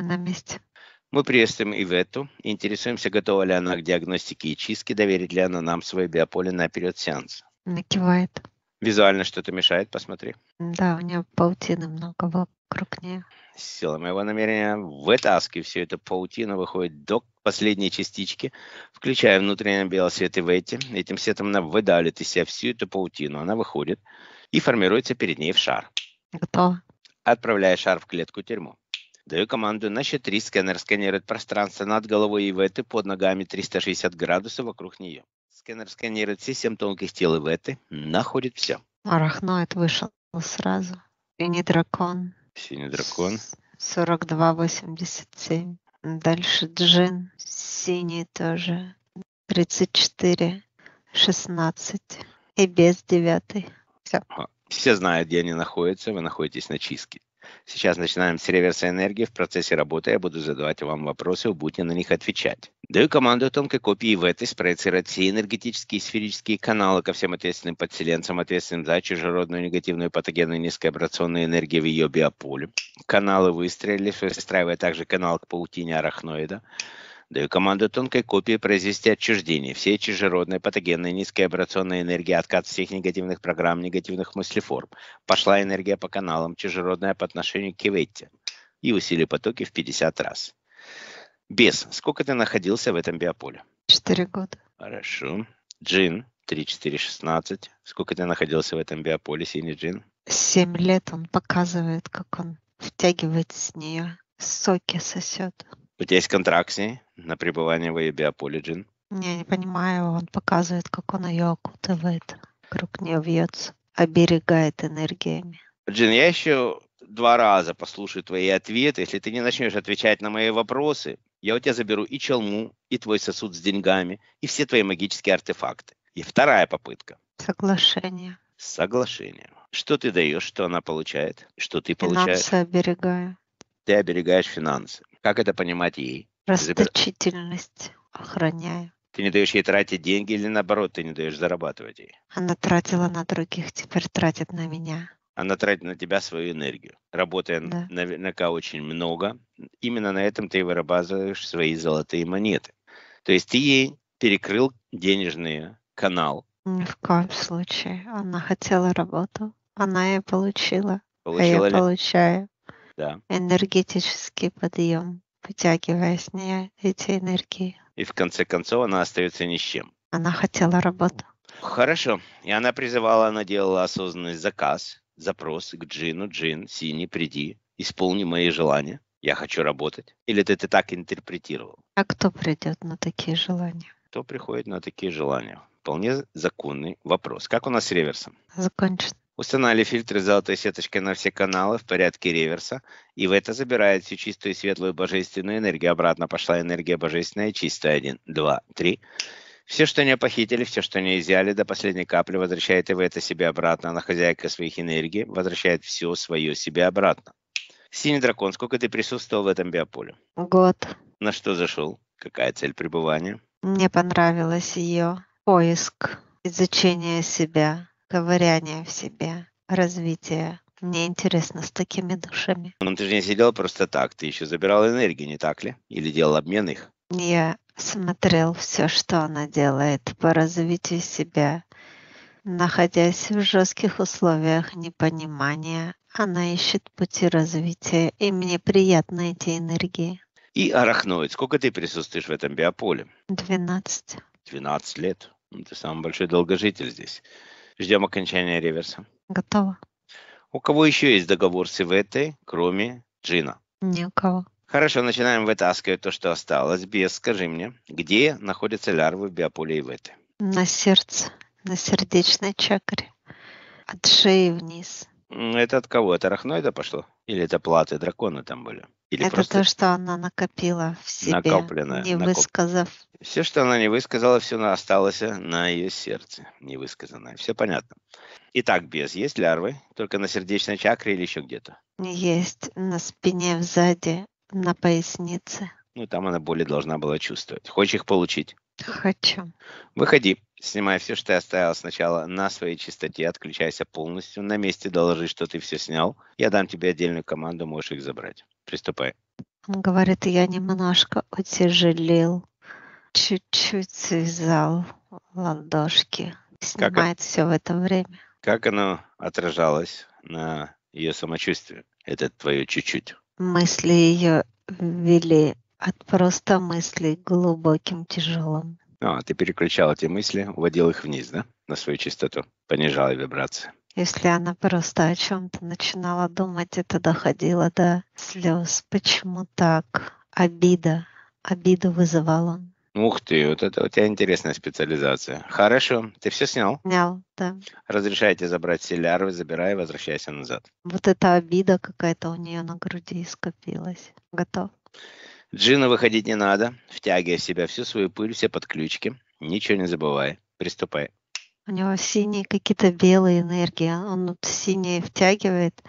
на месте. Мы приветствуем Ивету, интересуемся, готова ли она к диагностике и чистке, доверит ли она нам свое биополе на период сеанса. Накивает. Визуально что-то мешает, посмотри. Да, у нее паутины много вокруг нее. Сила моего намерения вытаскиваю всю эту паутину, выходит до последней частички, включая внутренний белый свет и вейте. Этим светом она выдалит из себя всю эту паутину. Она выходит и формируется перед ней в шар. Готово. Отправляя шар в клетку-тюрьму. Даю команду на счет 3. Сканер сканирует пространство над головой Иветы, под ногами 360 градусов вокруг нее. Сканер сканирует все 7 тонких тел Иветы, находит все. Арахноид вышел сразу. Синий дракон. Синий дракон. 42,87. Дальше джин. Синий тоже. 34, 16. И без девятый. Все. Все знают, где они находятся. Вы находитесь на чистке. Сейчас начинаем с реверса энергии. В процессе работы я буду задавать вам вопросы, вы будете на них отвечать. Даю команду тонкой копии в этой спроецировать все энергетические и сферические каналы ко всем ответственным подселенцам, ответственным за чужеродную негативную патогенную низковибрационную энергию в ее биополе. Каналы выстрелили, выстраивая также канал к паутине арахноида. Даю команду тонкой копии произвести отчуждение всей чужеродной патогенной низкой вибрационной энергии, откат всех негативных программ, негативных мыслеформ. Пошла энергия по каналам, чужеродная по отношению к Киветте. И усили потоки в 50 раз. Без. Сколько ты находился в этом биополе? Четыре года. Хорошо. Джин, 3416. Сколько ты находился в этом биополе, синий джин? Семь лет он показывает, как он втягивает с нее соки сосет. У тебя есть контракт с ней? на пребывание в AB Джин. Я не понимаю, он показывает, как он ее окутывает, вокруг нее вьется, оберегает энергиями. Джин, я еще два раза послушаю твои ответы. Если ты не начнешь отвечать на мои вопросы, я у тебя заберу и челму, и твой сосуд с деньгами, и все твои магические артефакты. И вторая попытка. Соглашение. Соглашение. Что ты даешь, что она получает, что ты финансы получаешь? Финансы оберегаю. Ты оберегаешь финансы. Как это понимать ей? Расточительность охраняю. Ты не даешь ей тратить деньги или наоборот, ты не даешь зарабатывать ей? Она тратила на других, теперь тратит на меня. Она тратит на тебя свою энергию. Работая да. наверняка очень много, именно на этом ты вырабатываешь свои золотые монеты. То есть ты ей перекрыл денежный канал. Ни в коем случае. Она хотела работу. Она ее получила. Получила а я ли? получаю. Да. Энергетический подъем вытягивая с нее эти энергии. И в конце концов она остается ни с чем. Она хотела работу. Хорошо. И она призывала, она делала осознанный заказ, запрос к Джину. Джин, синий, приди, исполни мои желания. Я хочу работать. Или ты это так интерпретировал? А кто придет на такие желания? Кто приходит на такие желания? Вполне законный вопрос. Как у нас с реверсом? Закончен. Установили фильтры золотой сеточки на все каналы в порядке реверса, и в это забирает всю чистую, светлую, божественную энергию. Обратно пошла энергия божественная, чистая. Один, два, три. Все, что не похитили, все, что не изъяли до последней капли, возвращает и в это себе обратно. Она хозяйка своих энергий, возвращает все свое себе обратно. Синий дракон, сколько ты присутствовал в этом биополе? Год. На что зашел? Какая цель пребывания? Мне понравилось ее поиск, изучение себя ковыряние в себе, развитие. Мне интересно с такими душами. Ну, ты же не сидел просто так, ты еще забирал энергию, не так ли? Или делал обмен их? Я смотрел все, что она делает по развитию себя. Находясь в жестких условиях непонимания, она ищет пути развития, и мне приятны эти энергии. И арахноид. Сколько ты присутствуешь в этом биополе? Двенадцать. Двенадцать лет. Ну, ты самый большой долгожитель здесь. Ждем окончания реверса. Готово. У кого еще есть договор с Иветой, кроме Джина? Ни у кого. Хорошо, начинаем вытаскивать то, что осталось. Без, скажи мне, где находятся лярвы в биополе Иветы? На сердце, на сердечной чакре. От шеи вниз. Это от кого? От арахноида пошло? Или это платы дракона там были? Или это то, что она накопила в себе, накопленное, не накоп... высказав. Все, что она не высказала, все осталось на ее сердце, не высказанное. Все понятно. Итак, без есть лярвы, только на сердечной чакре или еще где-то? Есть на спине, сзади, на пояснице. Ну, там она боли должна была чувствовать. Хочешь их получить? Хочу. Выходи. Снимай все, что ты оставил сначала на своей чистоте, отключайся полностью, на месте доложи, что ты все снял. Я дам тебе отдельную команду, можешь их забрать. Приступай. Он говорит, я немножко утяжелил, чуть-чуть связал ладошки. Снимает как, все в это время. Как оно отражалось на ее самочувствии? это твое чуть-чуть? Мысли ее вели от просто мыслей глубоким, тяжелым. А, ты переключал эти мысли, уводил их вниз, да? На свою частоту, понижала вибрации. Если она просто о чем-то начинала думать, это доходило до слез. Почему так? Обида. Обиду вызывал он. Ух ты, вот это у тебя интересная специализация. Хорошо, ты все снял? Снял, да. Разрешайте забрать все лярвы, забирай, возвращайся назад. Вот эта обида какая-то у нее на груди скопилась. Готов? Джина выходить не надо. Втягивай в себя всю свою пыль, все подключки. Ничего не забывай. Приступай. У него синие какие-то белые энергии. А он вот синие втягивает,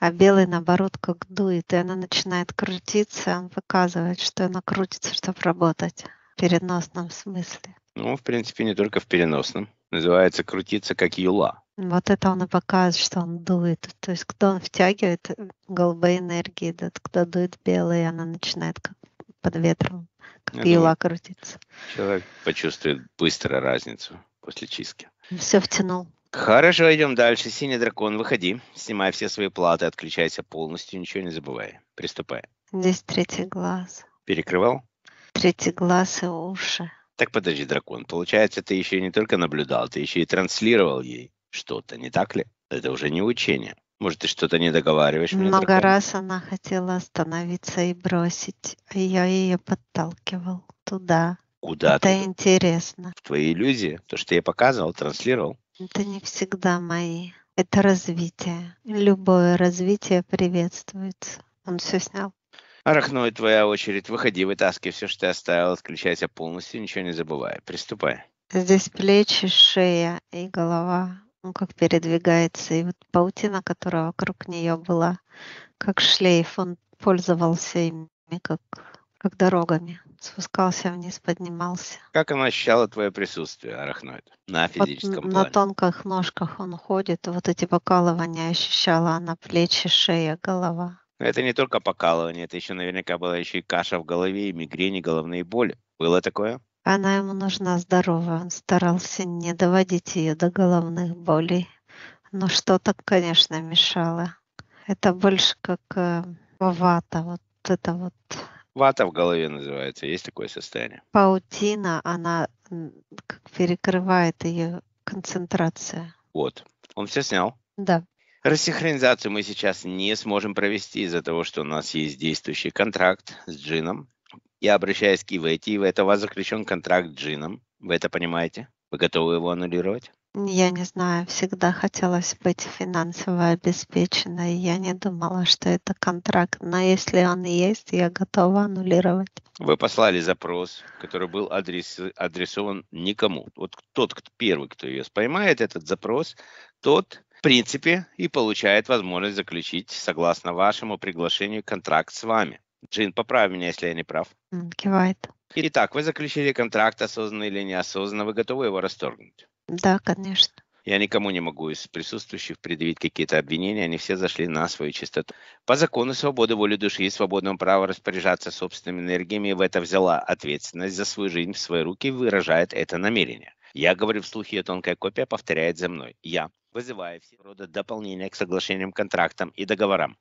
а белый, наоборот, как дует. И она начинает крутиться. Он показывает, что она крутится, чтобы работать в переносном смысле. Ну, в принципе, не только в переносном. Называется «крутиться как юла». Вот это он и показывает, что он дует. То есть, когда он втягивает голубые энергии, да, когда дует белые, она начинает как под ветром, как Я пила крутиться. Человек почувствует быстро разницу после чистки. Все втянул. Хорошо, идем дальше. Синий дракон, выходи, снимай все свои платы, отключайся полностью, ничего не забывай. Приступай. Здесь третий глаз. Перекрывал? Третий глаз и уши. Так подожди, дракон, получается, ты еще не только наблюдал, ты еще и транслировал ей что-то, не так ли? Это уже не учение. Может, ты что-то не договариваешь? Много другое? раз она хотела остановиться и бросить. а Я ее подталкивал туда. Куда Это ты? интересно. В твои иллюзии, то, что я показывал, транслировал. Это не всегда мои. Это развитие. Любое развитие приветствуется. Он все снял. Арахной, твоя очередь. Выходи, вытаскивай все, что ты оставил. Отключайся полностью, ничего не забывай. Приступай. Здесь плечи, шея и голова ну, как передвигается. И вот паутина, которая вокруг нее была, как шлейф, он пользовался ими, как, как дорогами. Спускался вниз, поднимался. Как она ощущала твое присутствие, арахноид, на физическом вот, плане? На тонких ножках он ходит, вот эти покалывания ощущала она, плечи, шея, голова. Но это не только покалывание, это еще наверняка была еще и каша в голове, и мигрени, головные боли. Было такое? Она ему нужна здоровая, он старался не доводить ее до головных болей. Но что-то, конечно, мешало. Это больше как э, вата, вот это вот. Вата в голове называется, есть такое состояние? Паутина, она как перекрывает ее концентрацию. Вот, он все снял? Да. Рассинхронизацию мы сейчас не сможем провести из-за того, что у нас есть действующий контракт с джином, я обращаюсь к Ивете. Ивета, у вас заключен контракт с Джином. Вы это понимаете? Вы готовы его аннулировать? Я не знаю, всегда хотелось быть финансово обеспеченной. Я не думала, что это контракт, но если он есть, я готова аннулировать. Вы послали запрос, который был адрес, адресован никому. Вот тот кто, первый, кто ее споймает, этот запрос, тот, в принципе, и получает возможность заключить, согласно вашему приглашению, контракт с вами. Джин, поправь меня, если я не прав. Кивает. Итак, вы заключили контракт, осознанно или неосознанно. Вы готовы его расторгнуть? Да, конечно. Я никому не могу из присутствующих предъявить какие-то обвинения, они все зашли на свою чистоту. По закону свободы воли души и свободного права распоряжаться собственными энергиями, в это взяла ответственность за свою жизнь в свои руки и выражает это намерение. Я говорю вслух, ее тонкая копия повторяет за мной. Я вызываю все рода дополнения к соглашениям, контрактам и договорам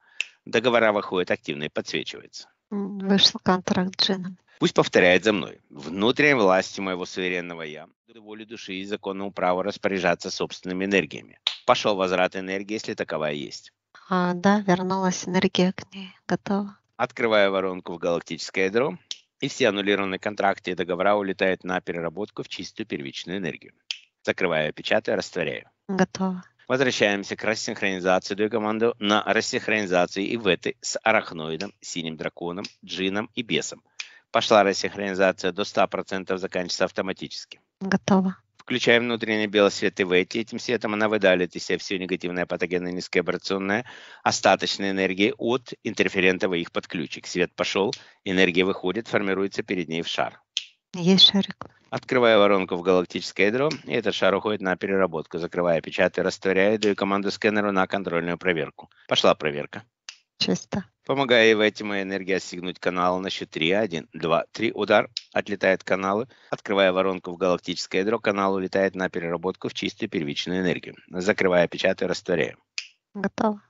договора выходят активные, подсвечивается. Вышел контракт Джина. Пусть повторяет за мной. Внутренней власти моего суверенного я, волю души и законному праву распоряжаться собственными энергиями. Пошел возврат энергии, если таковая есть. А, да, вернулась энергия к ней. Готова. Открываю воронку в галактическое ядро, и все аннулированные контракты и договора улетают на переработку в чистую первичную энергию. Закрываю, печатаю, растворяю. Готово. Возвращаемся к рассинхронизации. Даю команду на рассинхронизацию и в этой с арахноидом, синим драконом, джином и бесом. Пошла рассинхронизация до 100%, заканчивается автоматически. Готово. Включаем внутренний белый свет и эти. Этим светом она выдалит из себя всю негативное патогенное низкоабрационное остаточной энергии от интерферентов и их подключек. Свет пошел, энергия выходит, формируется перед ней в шар. Есть шарик. Открываю воронку в галактическое ядро, и этот шар уходит на переработку. Закрываю, печатаю, растворяя, даю команду сканеру на контрольную проверку. Пошла проверка. Чисто. Помогая ей в эти мои энергии отстегнуть каналы на счет 3, 1, 2, 3. Удар. Отлетает каналы. Открывая воронку в галактическое ядро, канал улетает на переработку в чистую первичную энергию. Закрывая, печатаю, растворяя. Готово.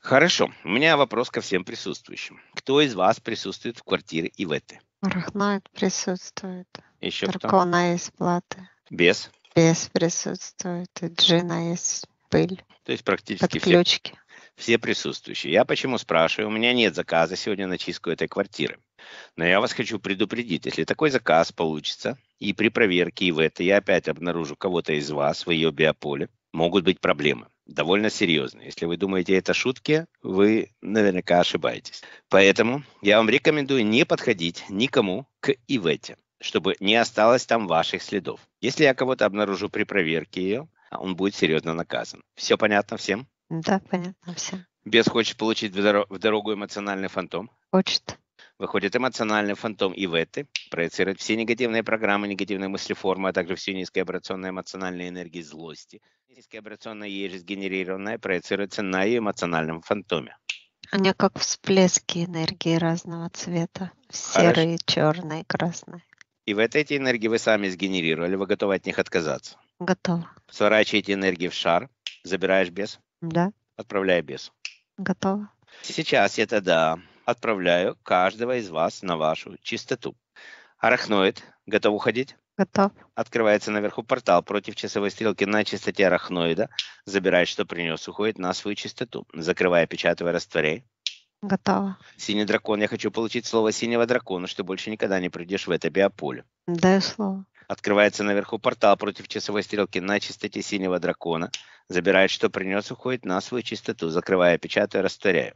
Хорошо. У меня вопрос ко всем присутствующим. Кто из вас присутствует в квартире Иветы? Рахноид присутствует. Еще Дракона кто? есть платы. Без. Без присутствует. И джина есть пыль. То есть практически все все присутствующие. Я почему спрашиваю? У меня нет заказа сегодня на чистку этой квартиры. Но я вас хочу предупредить, если такой заказ получится, и при проверке и в это я опять обнаружу кого-то из вас в ее биополе, могут быть проблемы довольно серьезные. Если вы думаете, это шутки, вы наверняка ошибаетесь. Поэтому я вам рекомендую не подходить никому к ивете, чтобы не осталось там ваших следов. Если я кого-то обнаружу при проверке ее, он будет серьезно наказан. Все понятно всем? Да, понятно всем. Бес хочет получить в дорогу эмоциональный фантом? Хочет. Выходит эмоциональный фантом Иветы, проецирует все негативные программы, негативные мыслеформы, а также всю низкой операционной эмоциональной энергии злости. Низкая операционная ей сгенерированная проецируется на ее эмоциональном фантоме. Они как всплески энергии разного цвета. серые, черные, красные. И в вот эти энергии вы сами сгенерировали, вы готовы от них отказаться? Готова. Сворачиваете энергии в шар, забираешь бес? Да. Отправляя без? Готова. Сейчас я тогда отправляю каждого из вас на вашу чистоту. Арахноид, готов уходить? Готов. Открывается наверху портал против часовой стрелки на чистоте арахноида. Забирает, что принес, уходит на свою чистоту, Закрывая, печатывая, растворяй. Готово. Синий дракон. Я хочу получить слово синего дракона, что больше никогда не придешь в это биополе. Даю слово. Открывается наверху портал против часовой стрелки на чистоте синего дракона. Забирает, что принес, уходит на свою чистоту, Закрывая, печатаю, растворяю.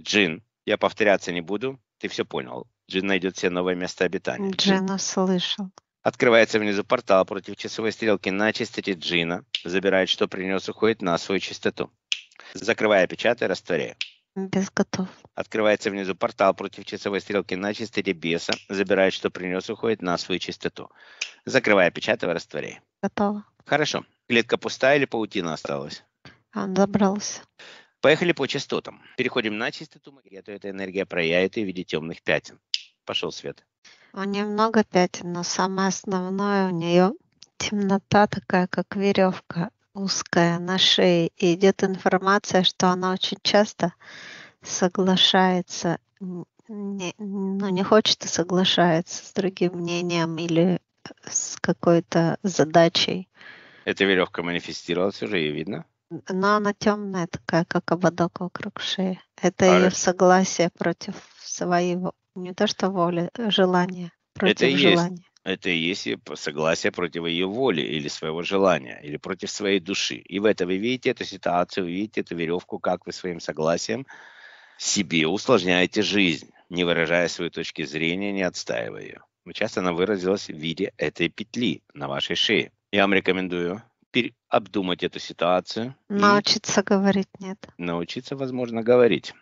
Джин. Я повторяться не буду. Ты все понял. Джин найдет себе новое место обитания. Джин услышал. Открывается внизу портал против часовой стрелки на чистоте Джина. Забирает, что принес, уходит на свою чистоту. Закрывая, печатая, растворяю. Без готов. Открывается внизу портал против часовой стрелки на чистоте беса. Забирает, что принес, уходит на свою чистоту. Закрывая, печатая, растворяю. Готово. Хорошо. Клетка пустая или паутина осталась? А, Он забрался. Поехали по частотам. Переходим на чистоту магниту. эта энергия проявит и в виде темных пятен. Пошел свет. У нее много пятен, но самое основное у нее темнота такая, как веревка, узкая на шее. И идет информация, что она очень часто соглашается, не, ну, не хочет и а соглашается с другим мнением или с какой-то задачей. Эта веревка манифестировалась уже, ее видно? Но она темная такая, как ободок вокруг шеи. Это а ее согласие против своего, не то что воли, э, желания. Против это желания. Есть. Это и есть согласие против ее воли или своего желания, или против своей души. И в это вы видите эту ситуацию, вы видите эту веревку, как вы своим согласием себе усложняете жизнь, не выражая своей точки зрения, не отстаивая ее. Сейчас она выразилась в виде этой петли на вашей шее. Я вам рекомендую теперь обдумать эту ситуацию. Научиться и... говорить нет. Научиться, возможно, говорить.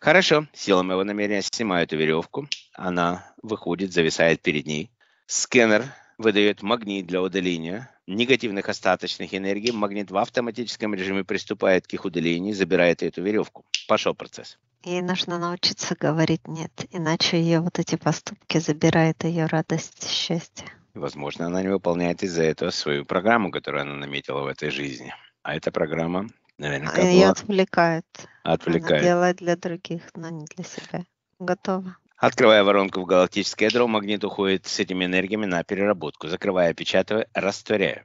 Хорошо, сила моего намерения снимаю эту веревку. Она выходит, зависает перед ней. Скэнер выдает магнит для удаления негативных остаточных энергий. Магнит в автоматическом режиме приступает к их удалению и забирает эту веревку. Пошел процесс. Ей нужно научиться говорить «нет», иначе ее вот эти поступки забирает ее радость, и счастье. Возможно, она не выполняет из-за этого свою программу, которую она наметила в этой жизни. А эта программа наверняка а, Ее была... отвлекает. Отвлекает. Она делает для других, но не для себя. Готово. Открывая воронку в галактическое ядро, магнит уходит с этими энергиями на переработку. Закрывая, печатая, растворяю.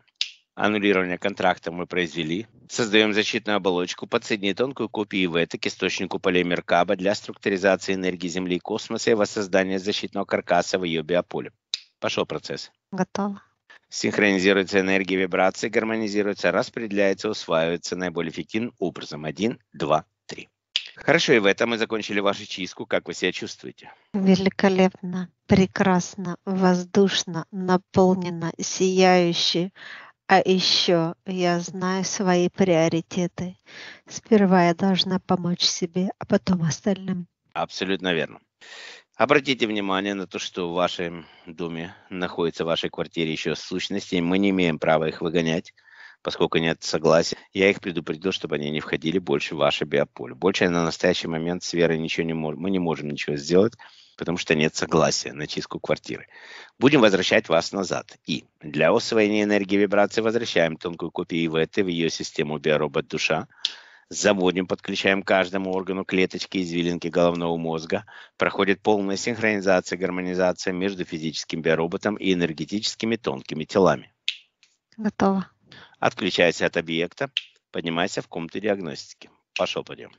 Аннулирование контракта мы произвели. Создаем защитную оболочку, подсоединяя тонкую копию это к источнику полей Меркаба для структуризации энергии Земли и космоса и воссоздания защитного каркаса в ее биополе. Пошел процесс. Готово. Синхронизируется энергия вибрации, гармонизируется, распределяется, усваивается наиболее эффективным образом. Один, два, три. Хорошо, и в этом мы закончили вашу чистку. Как вы себя чувствуете? Великолепно, прекрасно, воздушно, наполнено, сияюще. А еще я знаю свои приоритеты. Сперва я должна помочь себе, а потом остальным. Абсолютно верно. Обратите внимание на то, что в вашем доме находится в вашей квартире еще сущности. Мы не имеем права их выгонять, поскольку нет согласия. Я их предупредил, чтобы они не входили больше в ваше биополе. Больше на настоящий момент с Верой ничего не можем. Мы не можем ничего сделать, потому что нет согласия на чистку квартиры. Будем возвращать вас назад. И для освоения энергии вибрации возвращаем тонкую копию ИВТ в ее систему биоробот душа заводим, подключаем каждому органу клеточки извилинки головного мозга, проходит полная синхронизация, гармонизация между физическим биороботом и энергетическими тонкими телами. Готово. Отключайся от объекта, поднимайся в комнату диагностики. Пошел подъем.